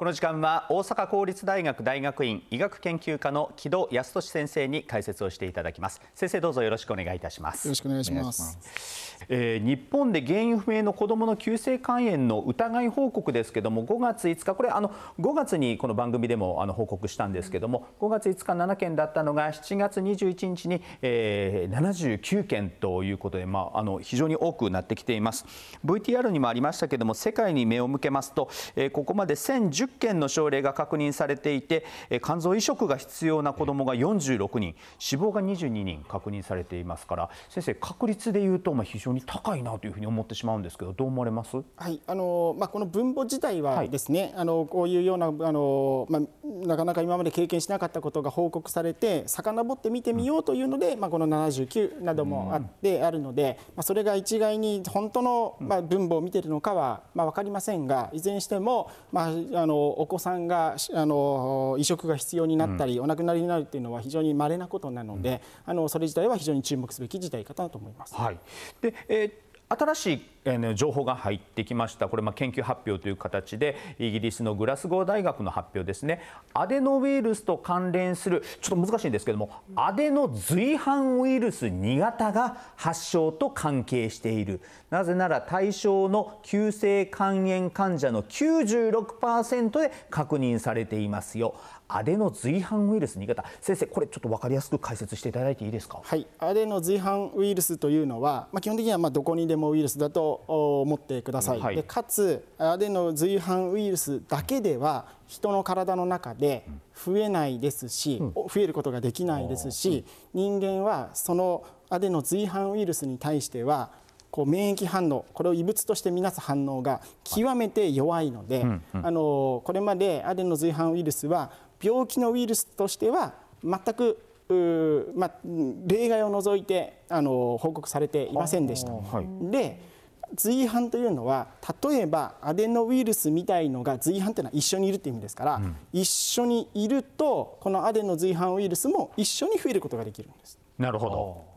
この時間は大阪公立大学大学院医学研究科の木戸康俊先生に解説をしていただきます先生どうぞよろしくお願いいたしますよろしくお願いしますえー、日本で原因不明の子どもの急性肝炎の疑い報告ですけども5月5日これあの5月にこの番組でもあの報告したんですけども5月5日7件だったのが7月21日に、えー、79件ということで、まあ、あの非常に多くなってきています VTR にもありましたけども世界に目を向けますと、えー、ここまで1 0件の症例が確認されていて、肝臓移植が必要な子どもが46人、死亡が22人確認されていますから、先生、確率でいうと、非常に高いなというふうに思ってしまうんですけど、どう思われます、はいあのまあ、この分母自体はですね、はい、あのこういうようなあの、まあ、なかなか今まで経験しなかったことが報告されて、さかのぼって見てみようというので、うん、まあ、この79などもあって、あるので、まあ、それが一概に本当の、まあ、分母を見てるのかは、まあ、分かりませんが、いずれにしても、まああののお子さんがあの移植が必要になったり、お亡くなりになるというのは非常にまれなことなので、あのそれ自体は非常に注目すべき事態かと思います。はいでえー新しい情報が入ってきました、これ、研究発表という形で、イギリスのグラスゴー大学の発表ですね、アデノウイルスと関連する、ちょっと難しいんですけども、アデノ随伴ウイルス2型が発症と関係している、なぜなら対象の急性肝炎患者の96%で確認されていますよ。アデノ随伴ウイルス2型先生、これちょっと分かりやすく解説していただいていいですか。はい、アデノ随伴ウイルスというのは、まあ、基本的にはまあどこにでもウイルスだとを持ってください、はい、でかつアデノ随伴ウイルスだけでは人の体の中で増えないですし、うん、増えることができないですし、うん、人間はそのアデノ随伴ウイルスに対してはこう免疫反応これを異物としてみなす反応が極めて弱いので、はいうんうん、あのこれまでアデノ随伴ウイルスは病気のウイルスとしては全くまあ、例外を除いてあの報告されていませんでした。はい、で随伴というのは例えばアデノウイルスみたいのが随伴というのは一緒にいるという意味ですから、うん、一緒にいるとこのアデノ随伴ウイルスも一緒に増えることができるんです。なるほど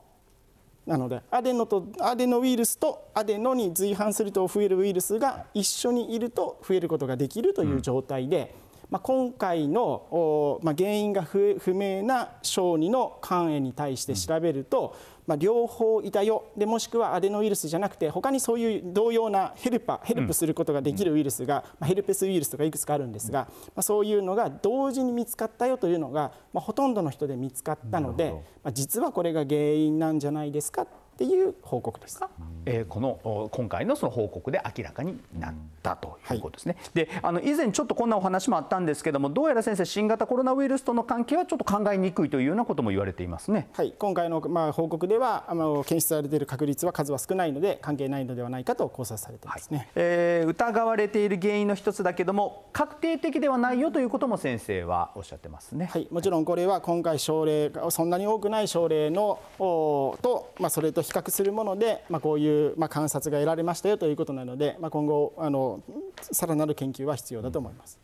なのでアデノとアデノウイルスとアデノに随伴すると増えるウイルスが一緒にいると増えることができるという状態で、うん、まあ、今回の、まあ、原因が不明な小児の肝炎に対して調べると、うんまあ、両方いたよでもしくはアデノウイルスじゃなくて他にそういう同様なヘルパヘルプすることができるウイルスが、まあ、ヘルペスウイルスとかいくつかあるんですが、まあ、そういうのが同時に見つかったよというのが、まあ、ほとんどの人で見つかったので、まあ、実はこれが原因なんじゃないですかっていう報告です。えー、この今回のその報告で明らかになったということですね。はい、で、あの以前ちょっとこんなお話もあったんですけども、どうやら先生新型コロナウイルスとの関係はちょっと考えにくいというようなことも言われていますね。はい、今回のまあ報告でではあの検出されている確率は数は少ないので関係ないのではないかと考察されていますね、はい、えー、疑われている原因の一つだけども確定的ではないよということも先生はおっしゃってますね、はい、もちろんこれは今回症例がそんなに多くない症例のと、まあ、それと比較するもので、まあ、こういう、まあ、観察が得られましたよということなので、まあ、今後あのさらなる研究は必要だと思います。うん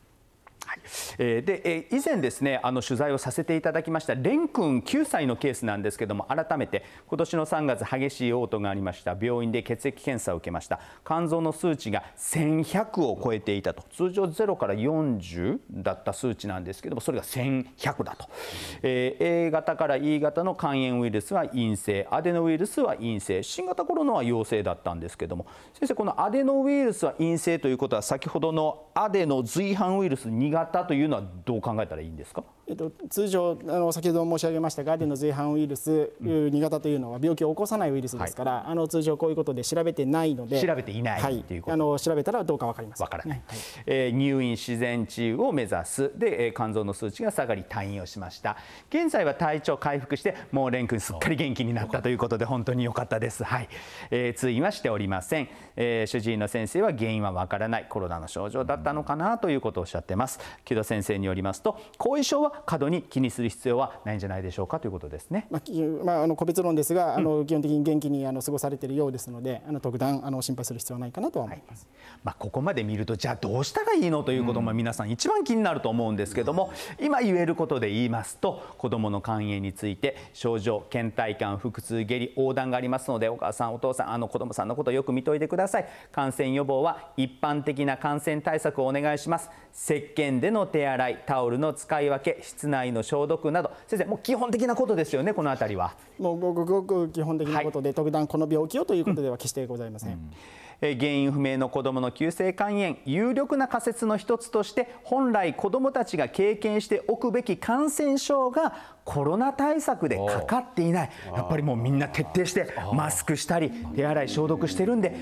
で以前ですねあの取材をさせていただきました蓮君9歳のケースなんですけども改めて今年の3月激しい嘔吐がありました病院で血液検査を受けました肝臓の数値が1100を超えていたと通常0から40だった数値なんですけどもそれが1100だと、え A 型から E 型の肝炎ウイルスは陰性アデノウイルスは陰性新型コロナは陽性だったんですけども先生このアデノウイルスは陰性ということは先ほどのアデノ随伴ウイルス2型というのはどう考えたらいいんですか。えっと、通常あの、先ほど申し上げましたガーデンの随伴ウイルス、うん、2型というのは病気を起こさないウイルスですから、はい、あの通常こういうことで調べてないので、調べていない、はい、ということあの調べたらどうか分かりますん分からない、はい、えー、入院自然治癒を目指す、で、え肝臓の数値が下がり、退院をしました、現在は体調回復して、もう蓮君、すっかり元気になったということで、本当によかったです、はいえー、通院はしておりません、えー、主治医の先生は原因は分からない、コロナの症状だったのかなということをおっしゃってます。木戸先生によりますと後遺症は過度に気にする必要はないんじゃないでしょうかということですね。まあ、まあ、あの個別論ですが、あの基本的に元気にあの過ごされているようですので、あの特段あの心配する必要はないかなとは思います。はい、まあ、ここまで見ると、じゃあどうしたらいいのということも皆さん一番気になると思うんですけども、うん、今言えることで言いますと、子どもの肝炎について症状、倦怠感、腹痛、下痢、横断がありますので、お母さん、お父さん、あの子どもさんのことよく見といてください。感染予防は一般的な感染対策をお願いします。石鹸での手洗い、タオルの使い分け、室内の消毒など先生もう基本的なことですよねこの辺りはもうごくごく基本的なことで、はい、特段この病気をということでは決してございません、うん原因不明の子どもの急性肝炎有力な仮説の一つとして本来子どもたちが経験しておくべき感染症がコロナ対策でかかっていないやっぱりもうみんな徹底してマスクしたり手洗い消毒してるんで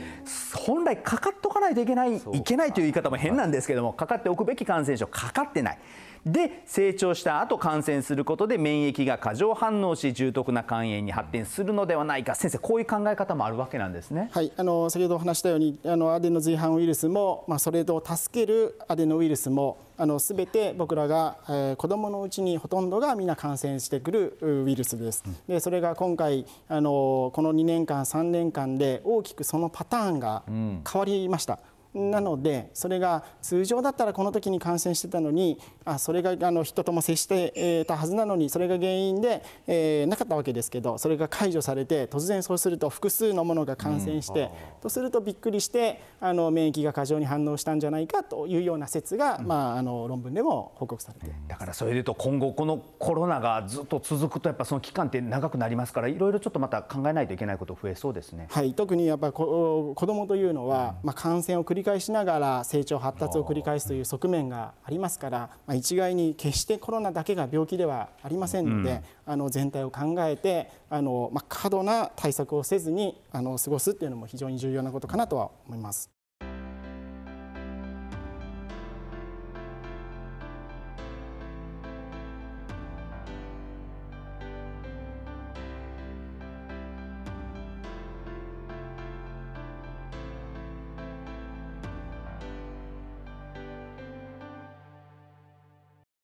本来かかっとかないといけないいけないという言い方も変なんですけどもかかっておくべき感染症かかってないで成長した後感染することで免疫が過剰反応し重篤な肝炎に発展するのではないか先生こういう考え方もあるわけなんですね、はい、あの先ほどお話したようにあのアデノ随伴ウイルスも、まあ、それを助けるアデノウイルスもあの全て僕らが、えー、子どものうちにほとんどがみんな感染してくるウイルスです。でそれが今回あのこの2年間3年間で大きくそのパターンが変わりました。うんなのでそれが通常だったらこの時に感染してたのにあそれがあの人とも接してたはずなのにそれが原因で、えー、なかったわけですけどそれが解除されて突然そうすると複数のものが感染して、うん、とするとびっくりしてあの免疫が過剰に反応したんじゃないかというような説が、うん、まあ、あの論文でも報告されてだからそれでいうと今後このコロナがずっと続くとやっぱその期間って長くなりますからいろいろちょっとまた考えないといけないこと増えそうですね。はい、特にやっぱ子供というのは、まあ、感染を繰りり返しながら成長発達を繰り返すという側面がありますから、まあ、一概に決してコロナだけが病気ではありませんので、うん、あの全体を考えてあの、まあ、過度な対策をせずにあの過ごすっていうのも非常に重要なことかなとは思います。